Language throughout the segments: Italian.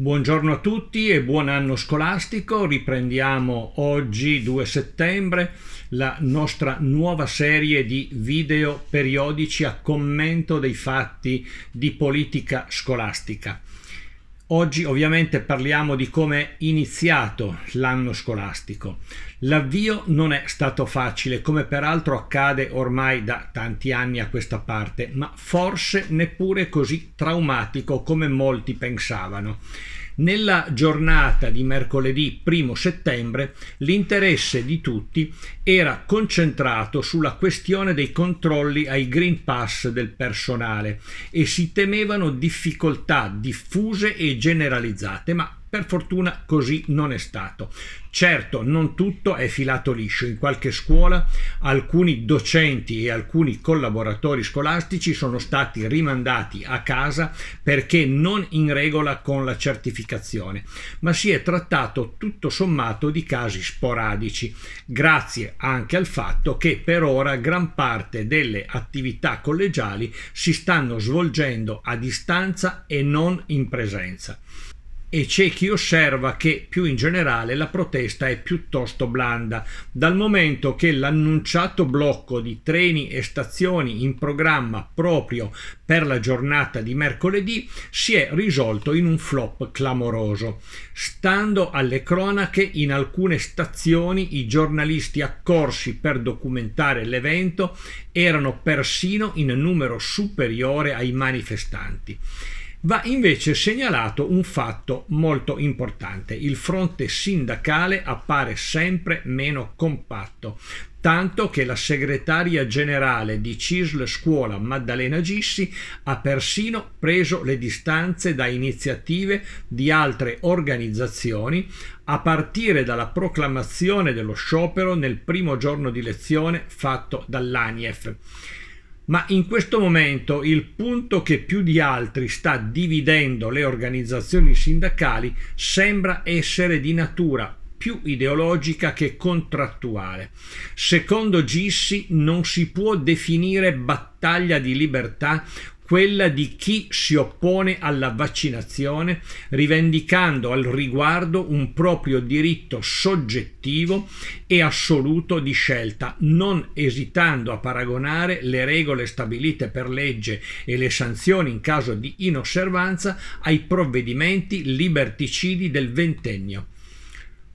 Buongiorno a tutti e buon anno scolastico. Riprendiamo oggi 2 settembre la nostra nuova serie di video periodici a commento dei fatti di politica scolastica. Oggi ovviamente parliamo di come è iniziato l'anno scolastico. L'avvio non è stato facile, come peraltro accade ormai da tanti anni a questa parte, ma forse neppure così traumatico come molti pensavano. Nella giornata di mercoledì 1 settembre l'interesse di tutti era concentrato sulla questione dei controlli ai Green Pass del personale e si temevano difficoltà diffuse e generalizzate, ma per fortuna così non è stato. Certo, non tutto è filato liscio. In qualche scuola alcuni docenti e alcuni collaboratori scolastici sono stati rimandati a casa perché non in regola con la certificazione, ma si è trattato tutto sommato di casi sporadici, grazie anche al fatto che per ora gran parte delle attività collegiali si stanno svolgendo a distanza e non in presenza e c'è chi osserva che più in generale la protesta è piuttosto blanda, dal momento che l'annunciato blocco di treni e stazioni in programma proprio per la giornata di mercoledì si è risolto in un flop clamoroso. Stando alle cronache, in alcune stazioni i giornalisti accorsi per documentare l'evento erano persino in numero superiore ai manifestanti. Va invece segnalato un fatto molto importante. Il fronte sindacale appare sempre meno compatto, tanto che la segretaria generale di CISL Scuola Maddalena Gissi ha persino preso le distanze da iniziative di altre organizzazioni a partire dalla proclamazione dello sciopero nel primo giorno di lezione fatto dall'ANIEF ma in questo momento il punto che più di altri sta dividendo le organizzazioni sindacali sembra essere di natura più ideologica che contrattuale. Secondo Gissi non si può definire battaglia di libertà quella di chi si oppone alla vaccinazione, rivendicando al riguardo un proprio diritto soggettivo e assoluto di scelta, non esitando a paragonare le regole stabilite per legge e le sanzioni in caso di inosservanza ai provvedimenti liberticidi del ventennio.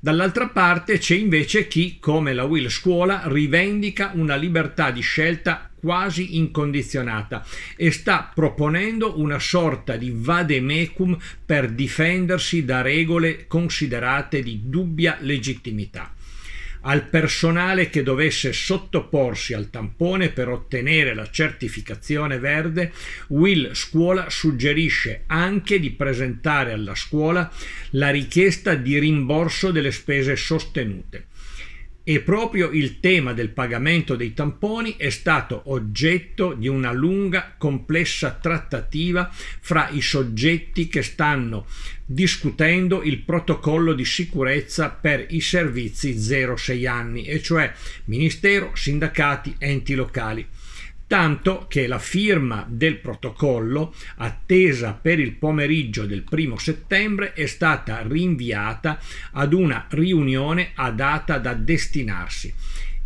Dall'altra parte c'è invece chi, come la Will Scuola, rivendica una libertà di scelta quasi incondizionata e sta proponendo una sorta di vademecum per difendersi da regole considerate di dubbia legittimità al personale che dovesse sottoporsi al tampone per ottenere la certificazione verde, Will Scuola suggerisce anche di presentare alla scuola la richiesta di rimborso delle spese sostenute. E proprio il tema del pagamento dei tamponi è stato oggetto di una lunga, complessa trattativa fra i soggetti che stanno discutendo il protocollo di sicurezza per i servizi 0-6 anni, e cioè Ministero, sindacati, enti locali tanto che la firma del protocollo, attesa per il pomeriggio del primo settembre, è stata rinviata ad una riunione a data da destinarsi.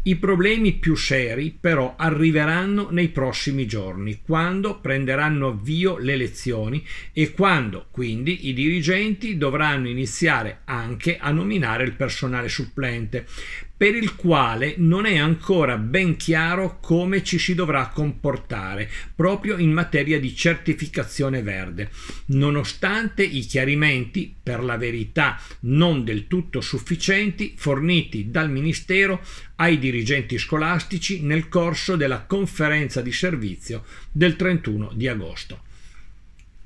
I problemi più seri però arriveranno nei prossimi giorni, quando prenderanno avvio le elezioni e quando quindi i dirigenti dovranno iniziare anche a nominare il personale supplente, per il quale non è ancora ben chiaro come ci si dovrà comportare proprio in materia di certificazione verde, nonostante i chiarimenti, per la verità non del tutto sufficienti, forniti dal Ministero ai dirigenti scolastici nel corso della conferenza di servizio del 31 di agosto.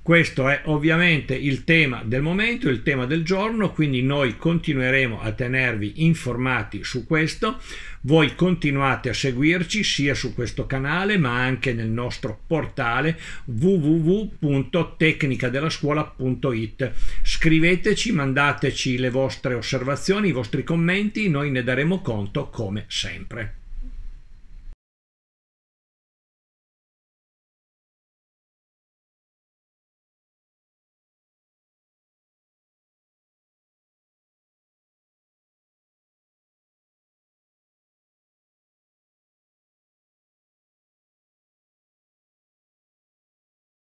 Questo è ovviamente il tema del momento, il tema del giorno, quindi noi continueremo a tenervi informati su questo. Voi continuate a seguirci sia su questo canale ma anche nel nostro portale www.tecnicadelascuola.it. Scriveteci, mandateci le vostre osservazioni, i vostri commenti, noi ne daremo conto come sempre.